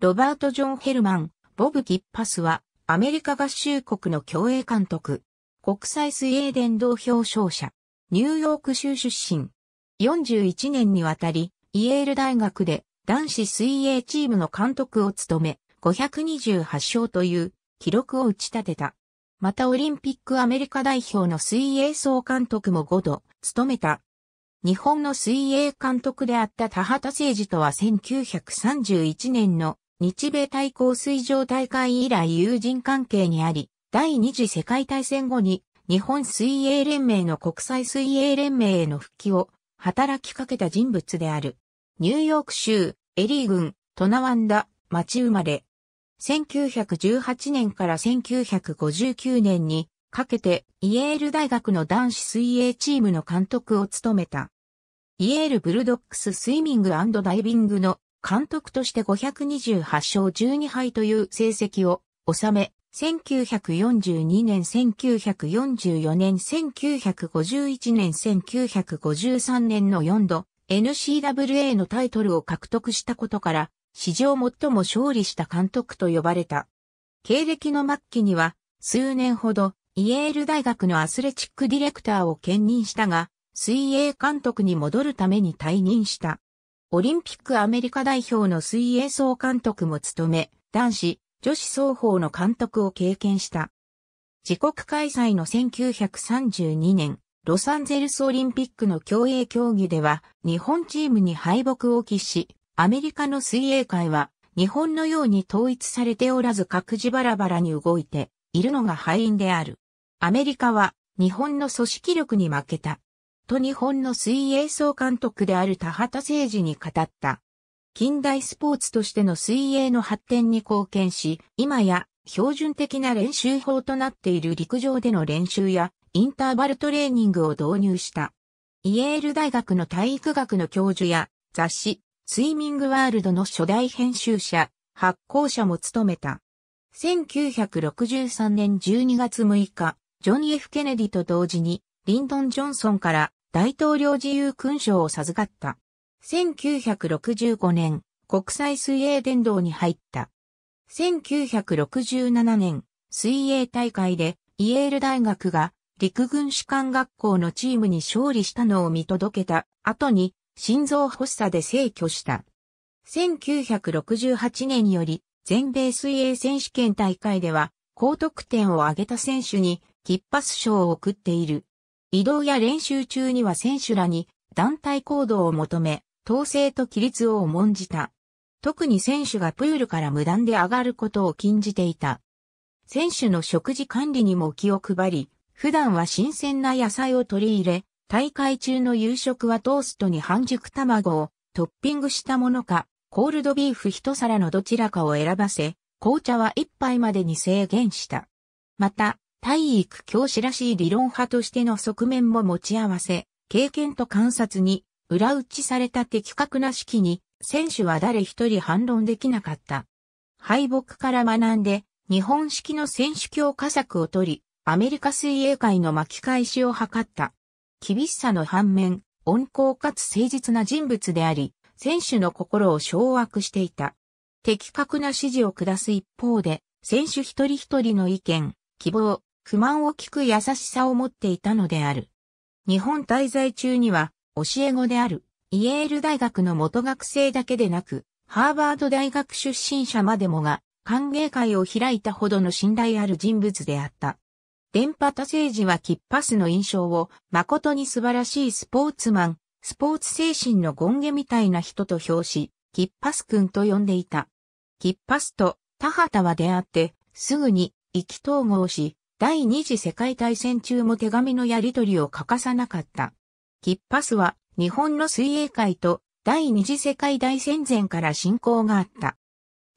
ロバート・ジョン・ヘルマン、ボブ・キッパスは、アメリカ合衆国の競泳監督、国際水泳殿堂表彰者、ニューヨーク州出身。41年にわたり、イエール大学で男子水泳チームの監督を務め、528勝という記録を打ち立てた。またオリンピックアメリカ代表の水泳総監督も5度務めた。日本の水泳監督であった田畑誠二とは1931年の日米対抗水上大会以来友人関係にあり、第二次世界大戦後に日本水泳連盟の国際水泳連盟への復帰を働きかけた人物である。ニューヨーク州、エリー郡、トナワンダ、町生まれ。1918年から1959年にかけてイエール大学の男子水泳チームの監督を務めた。イエールブルドックススイミングダイビングの監督として528勝12敗という成績を収め、1942年、1944年、1951年、1953年の4度、NCWA のタイトルを獲得したことから、史上最も勝利した監督と呼ばれた。経歴の末期には、数年ほど、イエール大学のアスレチックディレクターを兼任したが、水泳監督に戻るために退任した。オリンピックアメリカ代表の水泳総監督も務め、男子、女子双方の監督を経験した。自国開催の1932年、ロサンゼルスオリンピックの競泳競技では、日本チームに敗北を喫し、アメリカの水泳界は、日本のように統一されておらず各自バラバラに動いているのが敗因である。アメリカは、日本の組織力に負けた。と日本の水泳総監督である田畑誠二に語った。近代スポーツとしての水泳の発展に貢献し、今や標準的な練習法となっている陸上での練習やインターバルトレーニングを導入した。イエール大学の体育学の教授や雑誌スイミングワールドの初代編集者、発行者も務めた。1963年12月6日、ジョン・ F・ ケネディと同時に、リンドン・ジョンソンから大統領自由勲章を授かった。1965年、国際水泳殿堂に入った。1967年、水泳大会でイエール大学が陸軍士官学校のチームに勝利したのを見届けた後に心臓発作で逝去した。1968年より全米水泳選手権大会では高得点を上げた選手にキッパス賞を送っている。移動や練習中には選手らに団体行動を求め、統制と規律を重んじた。特に選手がプールから無断で上がることを禁じていた。選手の食事管理にも気を配り、普段は新鮮な野菜を取り入れ、大会中の夕食はトーストに半熟卵をトッピングしたものか、コールドビーフ一皿のどちらかを選ばせ、紅茶は一杯までに制限した。また、体育教師らしい理論派としての側面も持ち合わせ、経験と観察に裏打ちされた的確な式に、選手は誰一人反論できなかった。敗北から学んで、日本式の選手強化策を取り、アメリカ水泳界の巻き返しを図った。厳しさの反面、温厚かつ誠実な人物であり、選手の心を掌握していた。的確な指示を下す一方で、選手一人一人の意見、希望、不満を聞く優しさを持っていたのである。日本滞在中には、教え子である、イエール大学の元学生だけでなく、ハーバード大学出身者までもが、歓迎会を開いたほどの信頼ある人物であった。電波多政治はキッパスの印象を、誠に素晴らしいスポーツマン、スポーツ精神の権ゲみたいな人と評し、キッパス君と呼んでいた。キッパスと田畑は出会って、すぐに意気投合し、第二次世界大戦中も手紙のやり取りを欠かさなかった。キッパスは日本の水泳界と第二次世界大戦前から親交があった。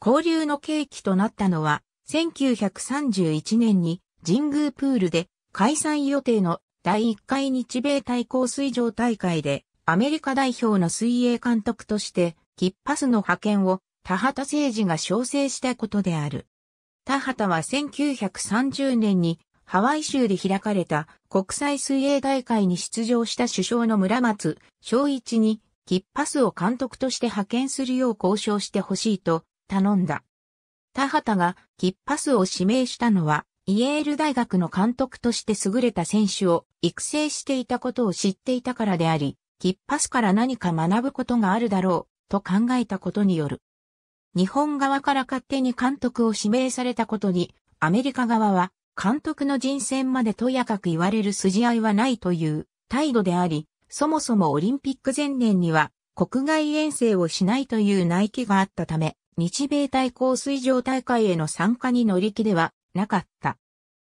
交流の契機となったのは、1931年に神宮プールで開催予定の第1回日米対抗水上大会でアメリカ代表の水泳監督としてキッパスの派遣を田畑誠二が招請したことである。田畑は1930年にハワイ州で開かれた国際水泳大会に出場した首相の村松正一にキッパスを監督として派遣するよう交渉してほしいと頼んだ。田畑がキッパスを指名したのはイエール大学の監督として優れた選手を育成していたことを知っていたからであり、キッパスから何か学ぶことがあるだろうと考えたことによる。日本側から勝手に監督を指名されたことに、アメリカ側は、監督の人選までとやかく言われる筋合いはないという態度であり、そもそもオリンピック前年には国外遠征をしないという内規があったため、日米対抗水上大会への参加に乗り気ではなかった。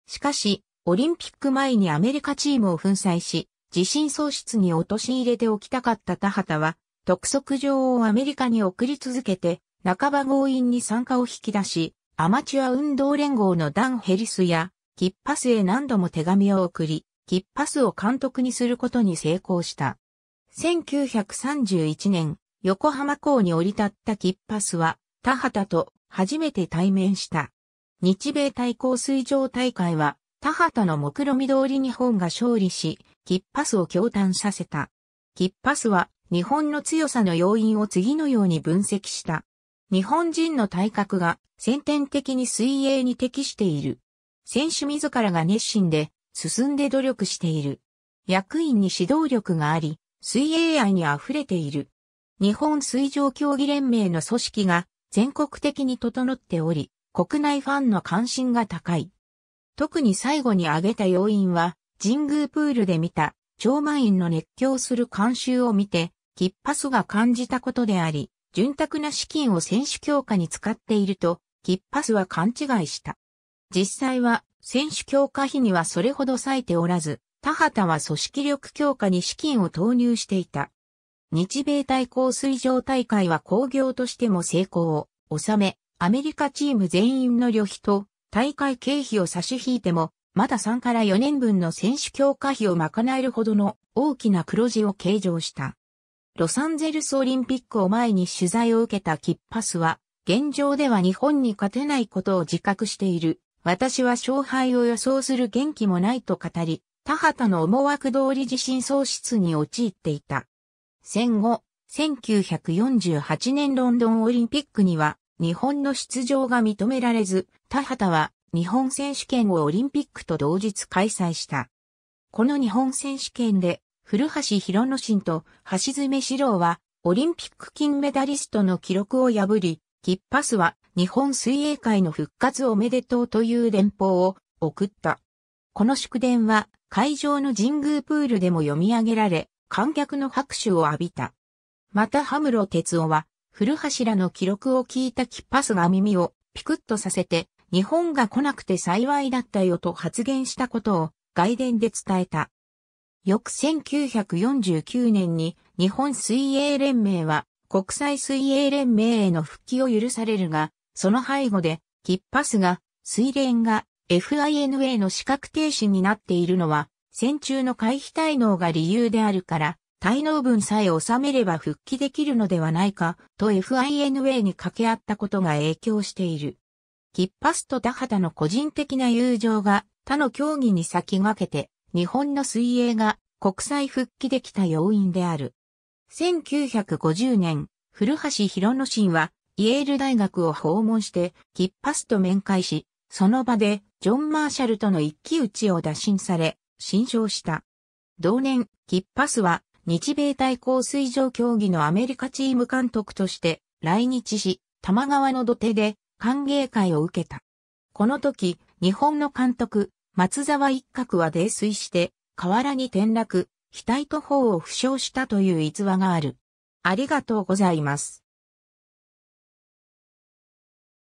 しかし、オリンピック前にアメリカチームを粉砕し、自信喪失に陥れておきたかった田畑は、督促状をアメリカに送り続けて、半ば強引に参加を引き出し、アマチュア運動連合のダン・ヘリスや、キッパスへ何度も手紙を送り、キッパスを監督にすることに成功した。1931年、横浜港に降り立ったキッパスは、田畑と初めて対面した。日米対抗水上大会は、田畑の目論見通り日本が勝利し、キッパスを驚嘆させた。キッパスは、日本の強さの要因を次のように分析した。日本人の体格が先天的に水泳に適している。選手自らが熱心で進んで努力している。役員に指導力があり、水泳愛に溢れている。日本水上競技連盟の組織が全国的に整っており、国内ファンの関心が高い。特に最後に挙げた要因は、神宮プールで見た、超満員の熱狂する監修を見て、キッパスが感じたことであり、潤沢な資金を選手強化に使っていると、キッパスは勘違いした。実際は、選手強化費にはそれほど割いておらず、田畑は組織力強化に資金を投入していた。日米対抗水上大会は工業としても成功を収め、アメリカチーム全員の旅費と大会経費を差し引いても、まだ3から4年分の選手強化費を賄えるほどの大きな黒字を計上した。ロサンゼルスオリンピックを前に取材を受けたキッパスは、現状では日本に勝てないことを自覚している。私は勝敗を予想する元気もないと語り、田畑の思惑通り自信喪失に陥っていた。戦後、1948年ロンドンオリンピックには、日本の出場が認められず、田畑は日本選手権をオリンピックと同日開催した。この日本選手権で古橋博之進と橋爪史郎は、オリンピック金メダリストの記録を破り、キッパスは日本水泳界の復活おめでとうという電報を送った。この祝電は会場の神宮プールでも読み上げられ、観客の拍手を浴びた。また、ハムロ哲夫は、古橋らの記録を聞いたキッパスが耳をピクッとさせて、日本が来なくて幸いだったよと発言したことを外伝で伝えた。翌1949年に日本水泳連盟は国際水泳連盟への復帰を許されるが、その背後で、キッパスが、水連が FINA の資格停止になっているのは、戦中の回避滞納が理由であるから、滞納分さえ収めれば復帰できるのではないか、と FINA に掛け合ったことが影響している。キッパスと田畑の個人的な友情が他の競技に先駆けて日本の水泳が国際復帰できた要因である。1950年、古橋博之進は、イェール大学を訪問して、キッパスと面会し、その場で、ジョン・マーシャルとの一騎打ちを打診され、新勝した。同年、キッパスは、日米対抗水上競技のアメリカチーム監督として来日し、玉川の土手で歓迎会を受けた。この時、日本の監督、松沢一角は泥酔して、河原に転落、額と頬を負傷したという逸話がある。ありがとうございます。